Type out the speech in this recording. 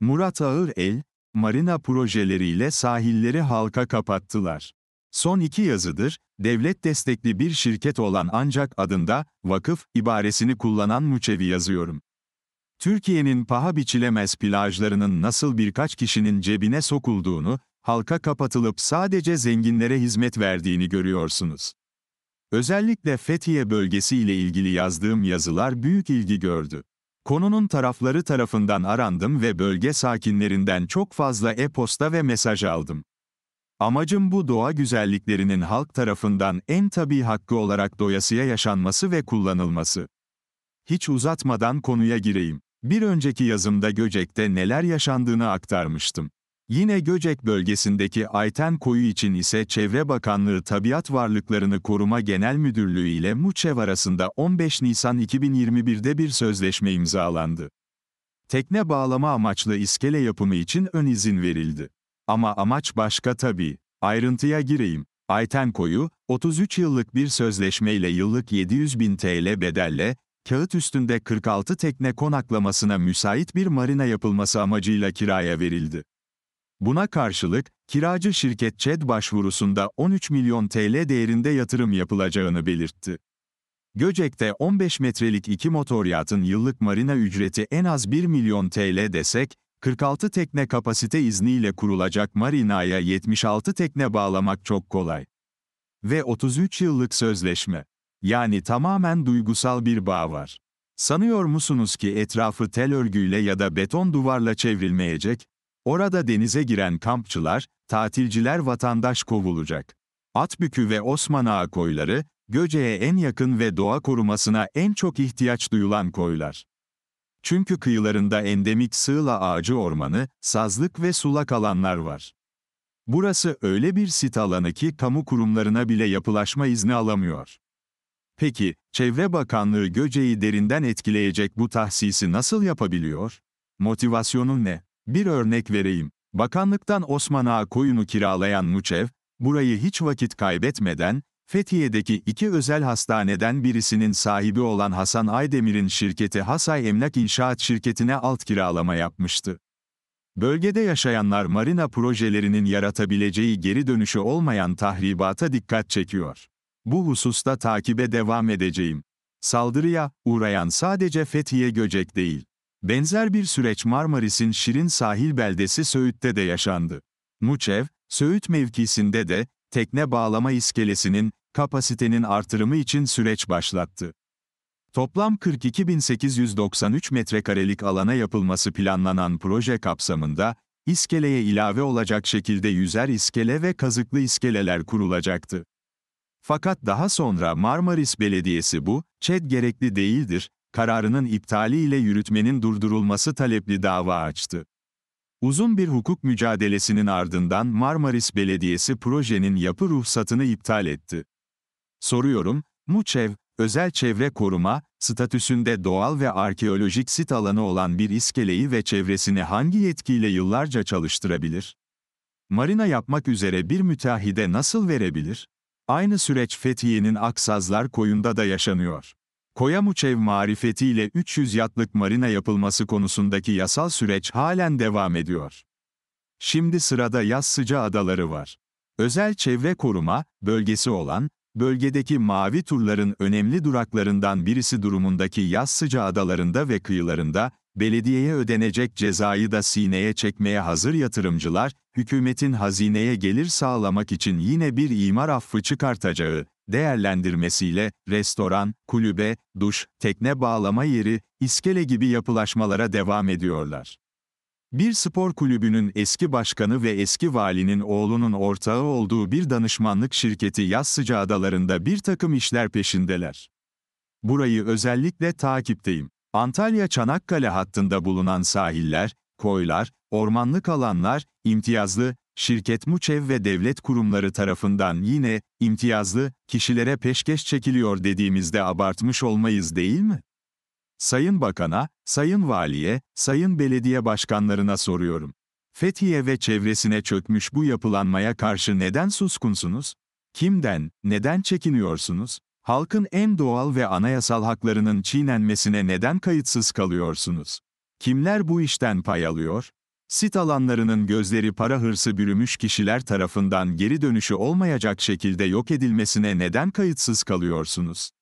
Murat Ağır El, marina projeleriyle sahilleri halka kapattılar. Son iki yazıdır, devlet destekli bir şirket olan ancak adında, vakıf, ibaresini kullanan Muçevi yazıyorum. Türkiye'nin paha biçilemez plajlarının nasıl birkaç kişinin cebine sokulduğunu, halka kapatılıp sadece zenginlere hizmet verdiğini görüyorsunuz. Özellikle Fethiye bölgesi ile ilgili yazdığım yazılar büyük ilgi gördü. Konunun tarafları tarafından arandım ve bölge sakinlerinden çok fazla e-posta ve mesaj aldım. Amacım bu doğa güzelliklerinin halk tarafından en tabi hakkı olarak doyasıya yaşanması ve kullanılması. Hiç uzatmadan konuya gireyim. Bir önceki yazımda Göcek'te neler yaşandığını aktarmıştım. Yine Göcek bölgesindeki Ayten Koyu için ise Çevre Bakanlığı Tabiat Varlıklarını Koruma Genel Müdürlüğü ile MUÇEV arasında 15 Nisan 2021'de bir sözleşme imzalandı. Tekne bağlama amaçlı iskele yapımı için ön izin verildi. Ama amaç başka tabii. Ayrıntıya gireyim. Ayten Koyu, 33 yıllık bir sözleşme ile yıllık 700 bin TL bedelle, kağıt üstünde 46 tekne konaklamasına müsait bir marina yapılması amacıyla kiraya verildi. Buna karşılık, kiracı şirket ÇED başvurusunda 13 milyon TL değerinde yatırım yapılacağını belirtti. Göcek'te 15 metrelik iki motor yatın yıllık marina ücreti en az 1 milyon TL desek, 46 tekne kapasite izniyle kurulacak marinaya 76 tekne bağlamak çok kolay. Ve 33 yıllık sözleşme. Yani tamamen duygusal bir bağ var. Sanıyor musunuz ki etrafı tel örgüyle ya da beton duvarla çevrilmeyecek? Orada denize giren kampçılar, tatilciler vatandaş kovulacak. Atbükü ve Osman Ağa koyları, Göce'ye en yakın ve doğa korumasına en çok ihtiyaç duyulan koylar. Çünkü kıyılarında endemik sığla ağacı ormanı, sazlık ve sulak alanlar var. Burası öyle bir sit alanı ki kamu kurumlarına bile yapılaşma izni alamıyor. Peki, Çevre Bakanlığı Göce'yi derinden etkileyecek bu tahsisi nasıl yapabiliyor? Motivasyonun ne? Bir örnek vereyim. Bakanlıktan Osman Ağa koyunu kiralayan Muçev, burayı hiç vakit kaybetmeden, Fethiye'deki iki özel hastaneden birisinin sahibi olan Hasan Aydemir'in şirketi Hasay Emlak İnşaat Şirketi'ne alt kiralama yapmıştı. Bölgede yaşayanlar marina projelerinin yaratabileceği geri dönüşü olmayan tahribata dikkat çekiyor. Bu hususta takibe devam edeceğim. Saldırıya uğrayan sadece Fethiye Göcek değil. Benzer bir süreç Marmaris'in Şirin sahil beldesi Söğüt'te de yaşandı. Muçev, Söğüt mevkisinde de, tekne bağlama iskelesinin, kapasitenin artırımı için süreç başlattı. Toplam 42.893 metrekarelik alana yapılması planlanan proje kapsamında, iskeleye ilave olacak şekilde yüzer iskele ve kazıklı iskeleler kurulacaktı. Fakat daha sonra Marmaris Belediyesi bu, ÇED gerekli değildir, kararının iptali ile yürütmenin durdurulması talepli dava açtı. Uzun bir hukuk mücadelesinin ardından Marmaris Belediyesi projenin yapı ruhsatını iptal etti. Soruyorum, Muçev, özel çevre koruma, statüsünde doğal ve arkeolojik sit alanı olan bir iskeleyi ve çevresini hangi yetkiyle yıllarca çalıştırabilir? Marina yapmak üzere bir müteahhide nasıl verebilir? Aynı süreç Fethiye'nin Aksazlar Koyun'da da yaşanıyor. Koyamuçev marifetiyle 300 yatlık marina yapılması konusundaki yasal süreç halen devam ediyor. Şimdi sırada yaz sıca Adaları var. Özel çevre koruma, bölgesi olan, bölgedeki mavi turların önemli duraklarından birisi durumundaki yaz sıca Adalarında ve kıyılarında, belediyeye ödenecek cezayı da sineye çekmeye hazır yatırımcılar, hükümetin hazineye gelir sağlamak için yine bir imar affı çıkartacağı, değerlendirmesiyle restoran, kulübe, duş, tekne bağlama yeri, iskele gibi yapılaşmalara devam ediyorlar. Bir spor kulübünün eski başkanı ve eski valinin oğlunun ortağı olduğu bir danışmanlık şirketi yaz sıcağı adalarında bir takım işler peşindeler. Burayı özellikle takipteyim. Antalya-Çanakkale hattında bulunan sahiller, koylar, ormanlık alanlar, imtiyazlı, şirket MUÇEV ve devlet kurumları tarafından yine, imtiyazlı, kişilere peşkeş çekiliyor dediğimizde abartmış olmayız değil mi? Sayın Bakan'a, Sayın Valiye, Sayın Belediye Başkanlarına soruyorum. Fethiye ve çevresine çökmüş bu yapılanmaya karşı neden suskunsunuz? Kimden, neden çekiniyorsunuz? Halkın en doğal ve anayasal haklarının çiğnenmesine neden kayıtsız kalıyorsunuz? Kimler bu işten pay alıyor? Sit alanlarının gözleri para hırsı bürümüş kişiler tarafından geri dönüşü olmayacak şekilde yok edilmesine neden kayıtsız kalıyorsunuz?